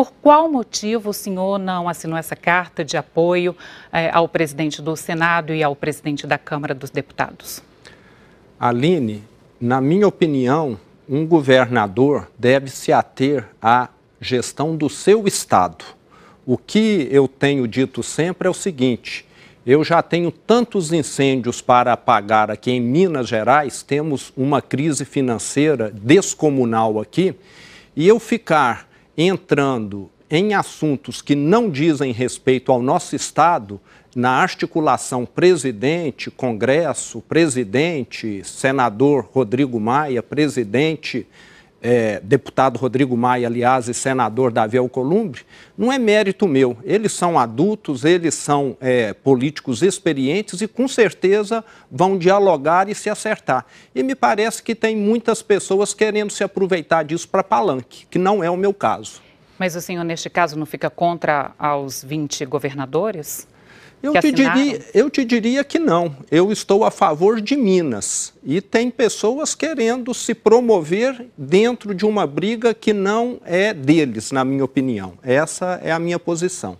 Por qual motivo o senhor não assinou essa carta de apoio eh, ao presidente do Senado e ao presidente da Câmara dos Deputados? Aline, na minha opinião, um governador deve se ater à gestão do seu Estado. O que eu tenho dito sempre é o seguinte: eu já tenho tantos incêndios para apagar aqui em Minas Gerais, temos uma crise financeira descomunal aqui, e eu ficar entrando em assuntos que não dizem respeito ao nosso Estado, na articulação presidente, Congresso, presidente, senador Rodrigo Maia, presidente é, deputado Rodrigo Maia, aliás, e senador Davi Alcolumbre, não é mérito meu. Eles são adultos, eles são é, políticos experientes e com certeza vão dialogar e se acertar. E me parece que tem muitas pessoas querendo se aproveitar disso para palanque, que não é o meu caso. Mas o senhor, neste caso, não fica contra aos 20 governadores? Eu te, diria, eu te diria que não. Eu estou a favor de Minas. E tem pessoas querendo se promover dentro de uma briga que não é deles, na minha opinião. Essa é a minha posição.